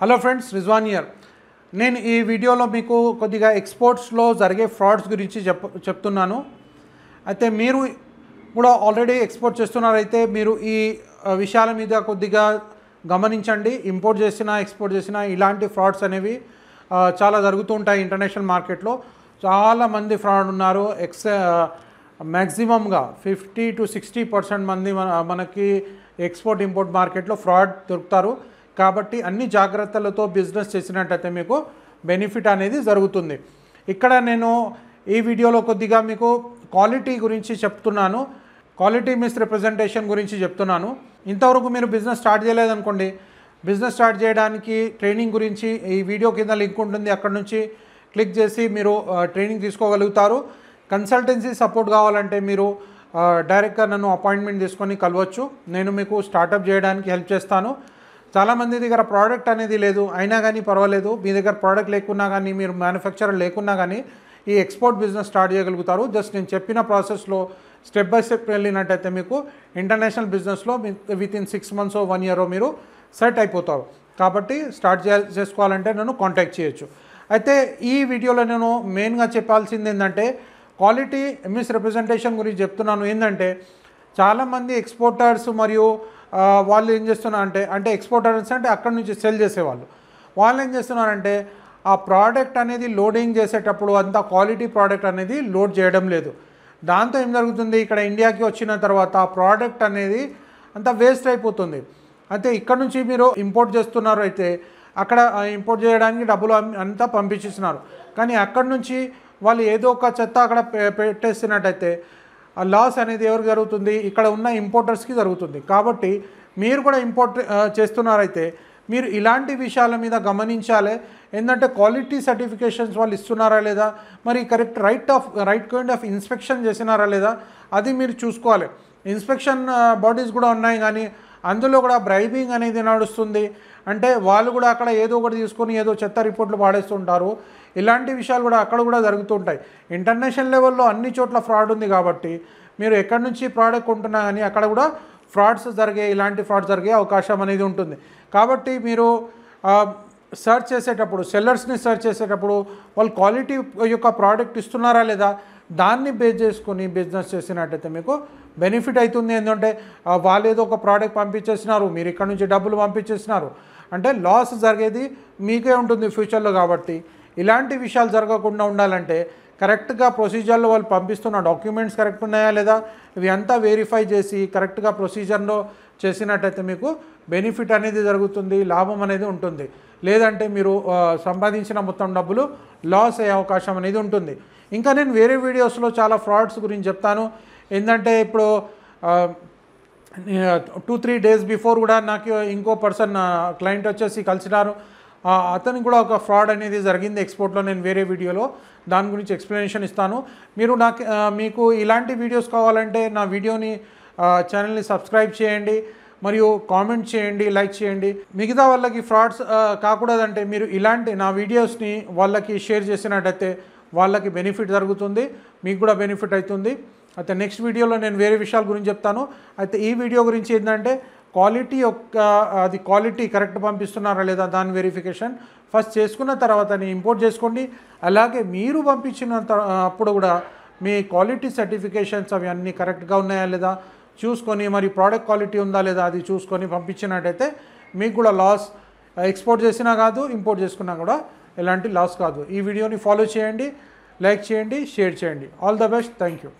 hello friends Rizwan year నేను ఈ వీడియోలో మీకు కొద్దిగా ఎక్స్పోర్ట్స్లో జరిగే ఫ్రాడ్స్ గురించి చెప్ చెప్తున్నాను అయితే మీరు కూడా ఆల్రెడీ ఎక్స్పోర్ట్ చేస్తున్నారైతే మీరు ఈ విషయాల మీద కొద్దిగా గమనించండి ఇంపోర్ట్ చేసినా ఎక్స్పోర్ట్ చేసినా ఇలాంటి ఫ్రాడ్స్ అనేవి చాలా జరుగుతూ ఉంటాయి ఇంటర్నేషనల్ మార్కెట్లో చాలామంది ఫ్రాడ్ ఉన్నారు ఎక్స్ మ్యాక్సిమమ్గా ఫిఫ్టీ టు సిక్స్టీ పర్సెంట్ మంది మనకి ఎక్స్పోర్ట్ ఇంపోర్ట్ మార్కెట్లో ఫ్రాడ్ దొరుకుతారు కాబట్టి అన్ని జాగ్రత్తలతో బిజినెస్ చేసినట్టయితే మీకు బెనిఫిట్ అనేది జరుగుతుంది ఇక్కడ నేను ఈ వీడియోలో కొద్దిగా మీకు క్వాలిటీ గురించి చెప్తున్నాను క్వాలిటీ మిస్ రిప్రజెంటేషన్ గురించి చెప్తున్నాను ఇంతవరకు మీరు బిజినెస్ స్టార్ట్ చేయలేదనుకోండి బిజినెస్ స్టార్ట్ చేయడానికి ట్రైనింగ్ గురించి ఈ వీడియో కింద లింక్ ఉంటుంది అక్కడ నుంచి క్లిక్ చేసి మీరు ట్రైనింగ్ తీసుకోగలుగుతారు కన్సల్టెన్సీ సపోర్ట్ కావాలంటే మీరు డైరెక్ట్గా నన్ను అపాయింట్మెంట్ తీసుకొని కలవచ్చు నేను మీకు స్టార్టప్ చేయడానికి హెల్ప్ చేస్తాను చాలామంది దగ్గర ప్రోడక్ట్ అనేది లేదు అయినా కానీ పర్వాలేదు మీ దగ్గర ప్రోడక్ట్ లేకున్నా కానీ మీరు మ్యానుఫ్యాక్చరర్ లేకున్నా కానీ ఈ ఎక్స్పోర్ట్ బిజినెస్ స్టార్ట్ చేయగలుగుతారు జస్ట్ నేను చెప్పిన ప్రాసెస్లో స్టెప్ బై స్టెప్ వెళ్ళినట్టయితే మీకు ఇంటర్నేషనల్ బిజినెస్లో within six months one year మీరు సెట్ అయిపోతారు కాబట్టి స్టార్ట్ చేసుకోవాలంటే నన్ను కాంటాక్ట్ చేయొచ్చు అయితే ఈ వీడియోలో నేను మెయిన్గా చెప్పాల్సింది ఏంటంటే క్వాలిటీ మిస్ రిప్రజెంటేషన్ గురించి చెప్తున్నాను ఏంటంటే చాలామంది ఎక్స్పోర్టర్స్ మరియు వాళ్ళు ఏం చేస్తున్నారంటే అంటే ఎక్స్పోర్టర్స్ అంటే అక్కడ నుంచి సెల్ చేసేవాళ్ళు వాళ్ళు ఏం చేస్తున్నారంటే ఆ ప్రోడక్ట్ అనేది లోడింగ్ చేసేటప్పుడు అంత క్వాలిటీ ప్రోడక్ట్ అనేది లోడ్ చేయడం లేదు దాంతో ఏం జరుగుతుంది ఇక్కడ ఇండియాకి వచ్చిన తర్వాత ఆ ప్రోడక్ట్ అనేది అంత వేస్ట్ అయిపోతుంది అయితే ఇక్కడ నుంచి మీరు ఇంపోర్ట్ చేస్తున్నారు అయితే అక్కడ ఇంపోర్ట్ చేయడానికి డబ్బులు అంతా పంపించిస్తున్నారు కానీ అక్కడ నుంచి వాళ్ళు ఏదో ఒక చెత్త అక్కడ పెట్టేస్తున్నట్టయితే ఆ లాస్ అనేది ఎవరికి జరుగుతుంది ఇక్కడ ఉన్న ఇంపోర్టర్స్కి జరుగుతుంది కాబట్టి మీరు కూడా ఇంపోర్ట్ చేస్తున్నారైతే మీరు ఇలాంటి విషయాల మీద గమనించాలి ఏంటంటే క్వాలిటీ సర్టిఫికేషన్స్ వాళ్ళు ఇస్తున్నారా లేదా మరి correct right of right kind of inspection చేసినారా లేదా అది మీరు చూసుకోవాలి ఇన్స్పెక్షన్ బాడీస్ కూడా ఉన్నాయి కానీ అందులో కూడా బ్రైబింగ్ అనేది నడుస్తుంది అంటే వాళ్ళు కూడా అక్కడ ఏదో ఒకటి తీసుకొని ఏదో చెత్త రిపోర్ట్లు పాడేస్తుంటారు ఇలాంటి విషయాలు కూడా అక్కడ కూడా జరుగుతుంటాయి ఇంటర్నేషనల్ లెవెల్లో అన్ని చోట్ల ఫ్రాడ్ ఉంది కాబట్టి మీరు ఎక్కడి నుంచి ప్రోడక్ట్ ఉంటున్నా కానీ అక్కడ కూడా ఫ్రాడ్స్ జరిగే ఇలాంటి ఫ్రాడ్స్ జరిగే అవకాశం అనేది ఉంటుంది కాబట్టి మీరు సెర్చ్ చేసేటప్పుడు సెల్లర్స్ని సెర్చ్ చేసేటప్పుడు వాళ్ళు క్వాలిటీ యొక్క ప్రోడక్ట్ ఇస్తున్నారా లేదా దాన్ని బేస్ చేసుకొని బిజినెస్ చేసినట్టయితే మీకు బెనిఫిట్ అవుతుంది ఏంటంటే వాళ్ళు ఏదో ఒక ప్రోడక్ట్ పంపించేసినారు మీరు ఇక్కడ నుంచి డబ్బులు పంపించేసినారు అంటే లాస్ జరిగేది మీకే ఉంటుంది ఫ్యూచర్లో కాబట్టి ఇలాంటి విషయాలు జరగకుండా ఉండాలంటే కరెక్ట్గా ప్రొసీజర్లో వాళ్ళు పంపిస్తున్న డాక్యుమెంట్స్ కరెక్ట్ ఉన్నాయా లేదా ఇవి అంతా వెరిఫై చేసి కరెక్ట్గా ప్రొసీజర్లో చేసినట్టయితే మీకు బెనిఫిట్ అనేది జరుగుతుంది లాభం అనేది ఉంటుంది లేదంటే మీరు సంపాదించిన మొత్తం డబ్బులు లాస్ అయ్యే అవకాశం అనేది ఉంటుంది ఇంకా నేను వేరే వీడియోస్లో చాలా ఫ్రాడ్స్ గురించి చెప్తాను ఏంటంటే ఇప్పుడు టూ త్రీ డేస్ బిఫోర్ కూడా నాకు ఇంకో పర్సన్ క్లయింట్ వచ్చేసి కలిసినారు అతనికి కూడా ఒక ఫ్రాడ్ అనేది జరిగింది ఎక్స్పోర్ట్లో నేను వేరే వీడియోలో దాని గురించి ఎక్స్ప్లెనేషన్ ఇస్తాను మీరు నాకు మీకు ఇలాంటి వీడియోస్ కావాలంటే నా వీడియోని ఛానల్ని సబ్స్క్రైబ్ చేయండి మరియు కామెంట్ చేయండి లైక్ చేయండి మిగతా వాళ్ళకి ఫ్రాడ్స్ కాకూడదంటే మీరు ఇలాంటి నా వీడియోస్ని వాళ్ళకి షేర్ చేసినట్టయితే వాళ్ళకి బెనిఫిట్ జరుగుతుంది మీకు కూడా బెనిఫిట్ అవుతుంది అయితే నెక్స్ట్ వీడియోలో నేను వేరే విషయాల గురించి చెప్తాను అయితే ఈ వీడియో గురించి ఏంటంటే క్వాలిటీ యొక్క అది క్వాలిటీ కరెక్ట్ పంపిస్తున్నారా లేదా దాని వెరిఫికేషన్ ఫస్ట్ చేసుకున్న తర్వాత ఇంపోర్ట్ చేసుకోండి అలాగే మీరు పంపించిన అప్పుడు కూడా మీ క్వాలిటీ సర్టిఫికేషన్స్ అవి అన్నీ కరెక్ట్గా ఉన్నాయా లేదా చూసుకొని మరి ప్రోడక్ట్ క్వాలిటీ ఉందా లేదా అది చూసుకొని పంపించినట్టయితే మీకు కూడా లాస్ ఎక్స్పోర్ట్ చేసినా కాదు ఇంపోర్ట్ చేసుకున్నా కూడా ఎలాంటి లాస్ కాదు ఈ వీడియోని ఫాలో చేయండి లైక్ చేయండి షేర్ చేయండి all the best thank you